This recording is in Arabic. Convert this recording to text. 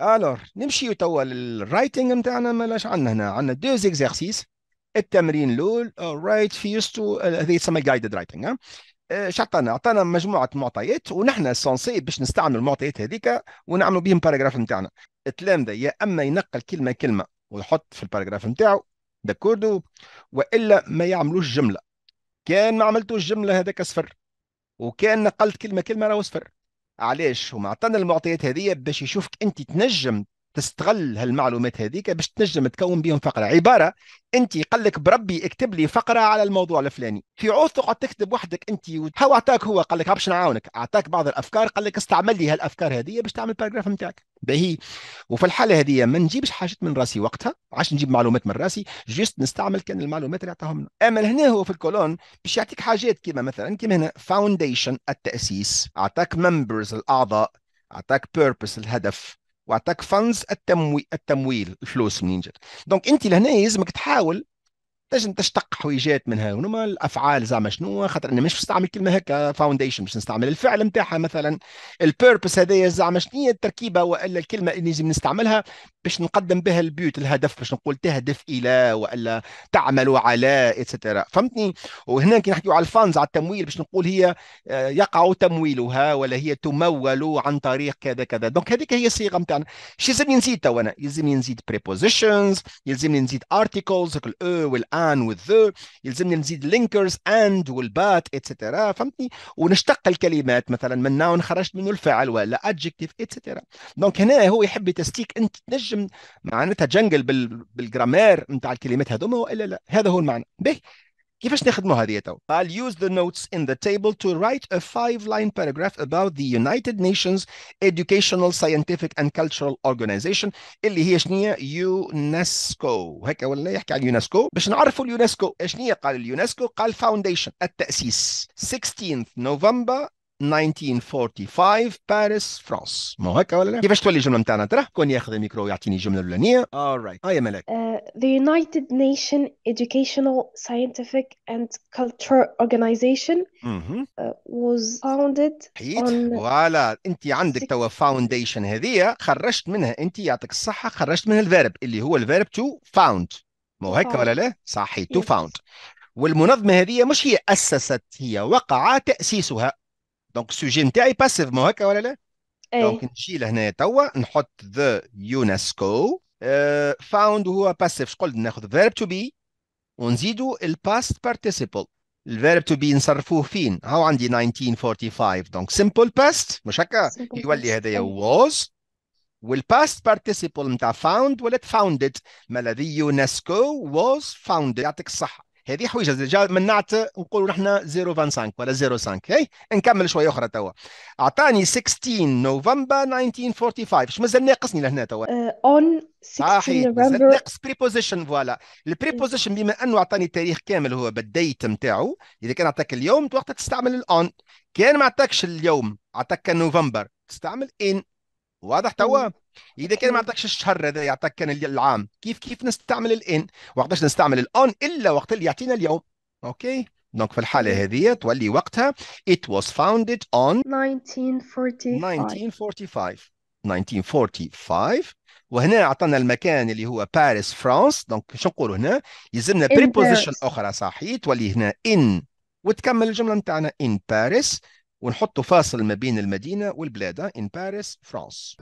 الور نمشيو توا للرايتنج نتاعنا مالاش عندنا هنا عندنا دو زيكزارسيس التمرين الاول رايت آه، فيستو آه، هذه تسمى جايدد رايتنج اش عطانا عطانا مجموعه معطيات ونحن سونسي باش نستعمل المعطيات هذيك ونعملوا بهم باراجراف نتاعنا التلامذه يا اما ينقل كلمه كلمه ويحط في الباراجراف نتاعو داكوردو والا ما يعملوش جمله كان ما عملتوش جمله هذاك صفر وكان نقلت كلمه كلمه راهو صفر علاش هما عطانا المعطيات هذه باش يشوفك انت تنجم تستغل هالمعلومات هذيك باش تنجم تكون بهم فقره عباره انت قال لك بربي اكتب لي فقره على الموضوع الفلاني في عوض تقعد تكتب وحدك انت هو اعطاك هو قال لك باش نعاونك اعطاك بعض الافكار قال لك استعمل لي هالافكار هذه باش تعمل باراجراف نتاعك باهي وفي الحاله هذه ما نجيبش حاجات من راسي وقتها عاش نجيب معلومات من راسي جيست نستعمل كان المعلومات اللي عطاهم اما هنا هو في الكولون باش يعطيك حاجات كيما مثلا كيما هنا فاونديشن التاسيس اعطاك ممبرز الاعضاء اعطاك بيربس الهدف وعطاك فانز التمويل التمويل الفلوس منين جات دونك انت لهنا يلزمك تحاول تنجم تشتق حويجات منها هنا الافعال زعما شنو خاطر انا مش نستعمل كلمه هكا فاونديشن باش نستعمل الفعل نتاعها مثلا البيربس هذايا زعما شنو هي التركيبه والا الكلمه اللي لازم نستعملها باش نقدم بها البيوت الهدف باش نقول تهدف الى والا تعمل على اتسترا فهمتني وهنا كي نحكيو على الفانز على التمويل باش نقول هي آه، يقع تمويلها ولا هي تمول عن طريق كذا كذا دونك هذيك هي الصيغه نتاعنا شو لازمني نزيد تو انا يلزمني نزيد بريبوزيشنز يلزمني نزيد ارتيكلز الاو والان الان والذو يلزمني نزيد لينكرز اند والبات اتسترا فهمتني ونشتق الكلمات مثلا من ناون خرجت منه الفعل ولا ادجكتيف اتسترا دونك هنا هو يحب يتستيك انت تنجم معناتها جنجل بالجرامير نتاع الكلمات هذوما والا لا هذا هو المعنى به كيفاش نخدموا هذه تو I'll use the notes in the table to write a five line paragraph about the United Nations Educational Scientific and Cultural Organization اللي هي شنية يونسكو هيك ولا يحكي عن يونسكو باش نعرفوا اليونسكو شنية قال اليونسكو قال فاونديشن التأسيس 16th November. 1945 باريس فرانس مو هكا ولا لا كيفاش تولي الجمله نتاعنا ترى كون ياخذ الميكرو ويعطيني الجمله الاولانيه alright اه يا ملاك uh, the United Nations Educational Scientific and Cultural Organization mm-hmm. uh, was founded on... فوالا انت عندك توا فاونديشن هذه خرجت منها انت يعطيك الصحه خرجت منها الفيرب اللي هو الفيرب تو فاوند مو هكا ولا لا صحيح تو فاوند والمنظمه هذه مش هي اسست هي وقع تاسيسها دونك السوجي نتاعي باسيف مو هكا ولا لا؟ أي. دونك نشيل هنا توا نحط ذا يونسكو فاوند هو باسيف شقول ناخذ فيرب تو بي ونزيدوا الباست بارتيسيبل الفيرب تو بي نصرفوه فين؟ هاو عندي 1945 دونك سمبل باست مش هكا يولي هذايا ووز والباست بارتيسيبل نتاع فاوند ولات فاوندد مالا ذا يونسكو ووز فاوندد يعطيك الصحه هذه حويجه جا منعت نقولوا نحن 0.25 ولا 0.5 هي نكمل شويه اخرى توا اعطاني 16 نوفمبر 1945 اش مازال ناقصني لهنا توا اون 16 نوفمبر ناقص بريبوزيشن فوالا إيه. البريبوزيشن بما انه اعطاني التاريخ كامل هو بالديت نتاعو اذا كان اعطاك اليوم وقتها تستعمل الاون كان ما اعطاكش اليوم اعطاك نوفمبر تستعمل ان واضح توا إيه. اذا كان ما عطاكش الشهر هذا يعطاك كان العام كيف كيف نستعمل الان وقتاش نستعمل الاون الا وقت اللي يعطينا اليوم اوكي دونك في الحالة هذه تولي وقتها it was founded on 1945 1945 1945 وهنا عطانا المكان اللي هو باريس فرانس دونك شو نقولوا هنا يلزمنا بريبوزيشن اخرى صحيح تولي هنا ان وتكمل الجملة نتاعنا ان باريس ونحطوا فاصل ما بين المدينة والبلاد ان باريس فرانس